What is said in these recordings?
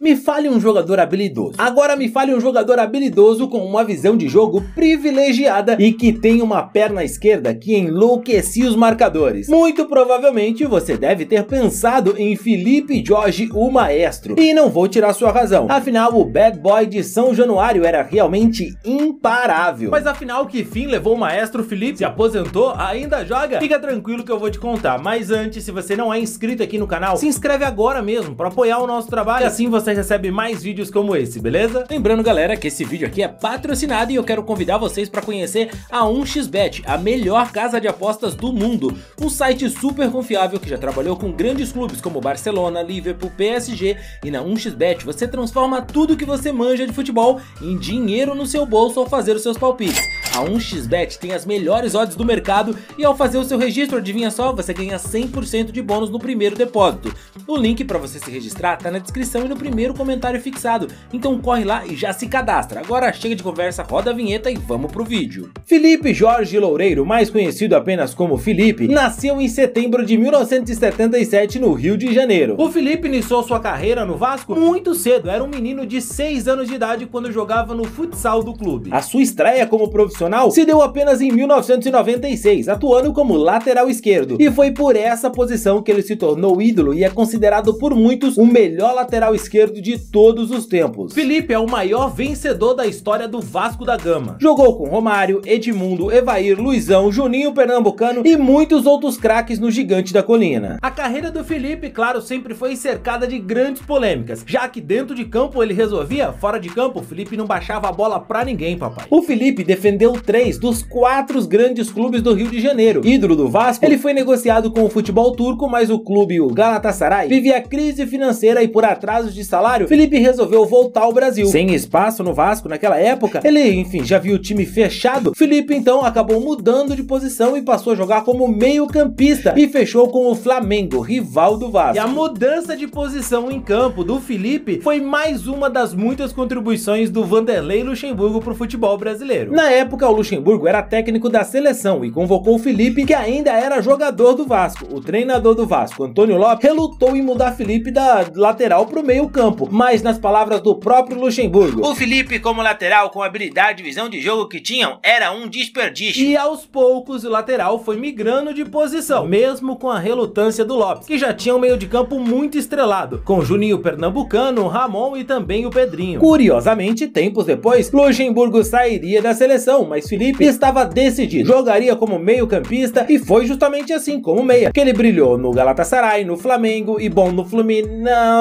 Me fale um jogador habilidoso. Agora me fale um jogador habilidoso com uma visão de jogo privilegiada e que tem uma perna esquerda que enlouquecia os marcadores. Muito provavelmente você deve ter pensado em Felipe Jorge, o maestro. E não vou tirar sua razão. Afinal, o bad boy de São Januário era realmente imparável. Mas afinal, que fim levou o maestro Felipe? Se aposentou? Ainda joga? Fica tranquilo que eu vou te contar. Mas antes, se você não é inscrito aqui no canal, se inscreve agora mesmo para apoiar o nosso trabalho. E assim você você recebe mais vídeos como esse, beleza? Lembrando, galera, que esse vídeo aqui é patrocinado e eu quero convidar vocês para conhecer a 1xBet, a melhor casa de apostas do mundo. Um site super confiável que já trabalhou com grandes clubes como Barcelona, Liverpool, PSG e na 1xBet você transforma tudo que você manja de futebol em dinheiro no seu bolso ao fazer os seus palpites. A 1xBet tem as melhores odds do mercado e ao fazer o seu registro, adivinha só, você ganha 100% de bônus no primeiro depósito. O link para você se registrar tá na descrição e no primeiro comentário fixado, então corre lá e já se cadastra. Agora chega de conversa, roda a vinheta e vamos pro vídeo. Felipe Jorge Loureiro, mais conhecido apenas como Felipe, nasceu em setembro de 1977 no Rio de Janeiro. O Felipe iniciou sua carreira no Vasco muito cedo, era um menino de 6 anos de idade quando jogava no futsal do clube. A sua estreia como profissional se deu apenas em 1996, atuando como lateral esquerdo, e foi por essa posição que ele se tornou ídolo e é considerado por muitos o melhor lateral esquerdo de todos os tempos. Felipe é o maior vencedor da história do Vasco da Gama. Jogou com Romário, Edmundo, Evair, Luizão, Juninho Pernambucano e muitos outros craques no Gigante da Colina. A carreira do Felipe, claro, sempre foi cercada de grandes polêmicas, já que dentro de campo ele resolvia, fora de campo, Felipe não baixava a bola pra ninguém, papai. O Felipe defendeu três dos quatro grandes clubes do Rio de Janeiro. Ídolo do Vasco, ele foi negociado com o futebol turco, mas o clube, o Galatasaray, vivia crise financeira e por atrasos de salário, Felipe resolveu voltar ao Brasil. Sem espaço no Vasco naquela época, ele, enfim, já viu o time fechado. Felipe então acabou mudando de posição e passou a jogar como meio-campista e fechou com o Flamengo, rival do Vasco. E a mudança de posição em campo do Felipe foi mais uma das muitas contribuições do Vanderlei Luxemburgo pro futebol brasileiro. Na época, época, o Luxemburgo era técnico da seleção e convocou o Felipe, que ainda era jogador do Vasco. O treinador do Vasco, Antônio Lopes, relutou em mudar Felipe da lateral para o meio-campo, mas nas palavras do próprio Luxemburgo, o Felipe, como lateral com habilidade e visão de jogo que tinham, era um desperdício. E aos poucos, o lateral foi migrando de posição, mesmo com a relutância do Lopes, que já tinha um meio de campo muito estrelado, com Juninho Pernambucano, Ramon e também o Pedrinho. Curiosamente, tempos depois, Luxemburgo sairia da seleção, mas Felipe estava decidido. Jogaria como meio-campista e foi justamente assim, como meia, que ele brilhou no Galatasaray, no Flamengo e bom no Fluminense.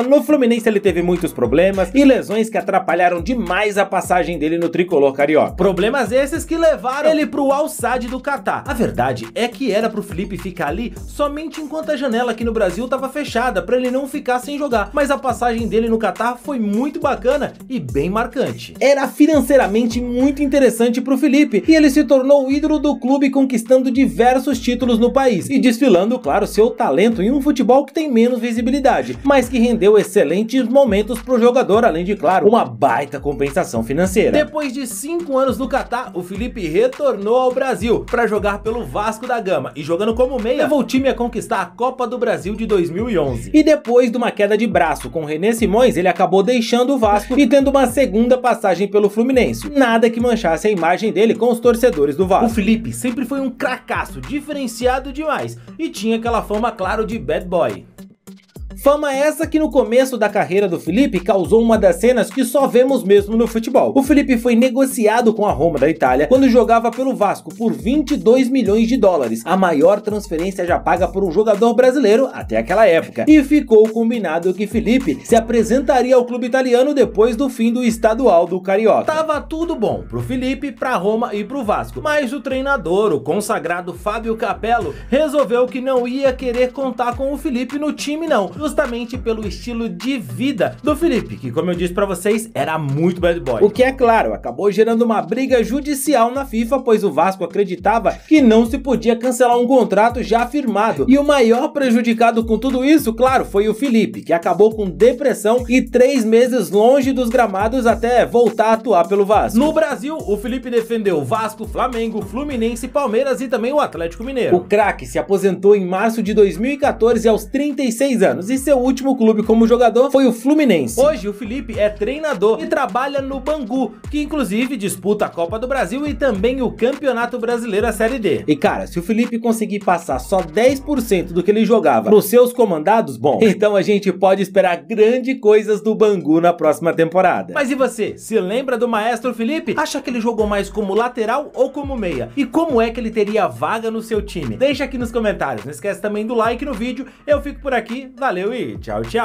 No Fluminense ele teve muitos problemas e lesões que atrapalharam demais a passagem dele no tricolor carioca. Problemas esses que levaram ele pro al do Catar. A verdade é que era pro Felipe ficar ali somente enquanto a janela aqui no Brasil tava fechada, para ele não ficar sem jogar. Mas a passagem dele no Catar foi muito bacana e bem marcante. Era financeiramente muito interessante pro Felipe e ele se tornou o ídolo do clube conquistando diversos títulos no país e desfilando, claro, seu talento em um futebol que tem menos visibilidade, mas que rendeu excelentes momentos para o jogador, além de, claro, uma baita compensação financeira. Depois de cinco anos no Catar, o Felipe retornou ao Brasil para jogar pelo Vasco da Gama e jogando como meia, levou o time a conquistar a Copa do Brasil de 2011. E depois de uma queda de braço com René Simões, ele acabou deixando o Vasco e tendo uma segunda passagem pelo Fluminense. Nada que manchasse a imagem dele dele com os torcedores do Vasco. O Felipe sempre foi um cracaço, diferenciado demais e tinha aquela fama, claro, de bad boy. Fama essa que no começo da carreira do Felipe causou uma das cenas que só vemos mesmo no futebol. O Felipe foi negociado com a Roma da Itália quando jogava pelo Vasco por 22 milhões de dólares, a maior transferência já paga por um jogador brasileiro até aquela época. E ficou combinado que Felipe se apresentaria ao clube italiano depois do fim do estadual do Carioca. Tava tudo bom pro Felipe, pra Roma e pro Vasco, mas o treinador, o consagrado Fábio Capello, resolveu que não ia querer contar com o Felipe no time não justamente pelo estilo de vida do Felipe, que como eu disse para vocês, era muito bad boy. O que é claro, acabou gerando uma briga judicial na FIFA, pois o Vasco acreditava que não se podia cancelar um contrato já firmado. E o maior prejudicado com tudo isso, claro, foi o Felipe, que acabou com depressão e três meses longe dos gramados até voltar a atuar pelo Vasco. No Brasil, o Felipe defendeu Vasco, Flamengo, Fluminense, Palmeiras e também o Atlético Mineiro. O craque se aposentou em março de 2014 aos 36 anos anos e seu último clube como jogador foi o Fluminense. Hoje o Felipe é treinador e trabalha no Bangu, que inclusive disputa a Copa do Brasil e também o Campeonato Brasileiro a Série D. E cara, se o Felipe conseguir passar só 10% do que ele jogava nos seus comandados, bom, então a gente pode esperar grandes coisas do Bangu na próxima temporada. Mas e você, se lembra do maestro Felipe? Acha que ele jogou mais como lateral ou como meia? E como é que ele teria vaga no seu time? Deixa aqui nos comentários. Não esquece também do like no vídeo. Eu fico por aqui. Valeu! valeu e tchau, tchau!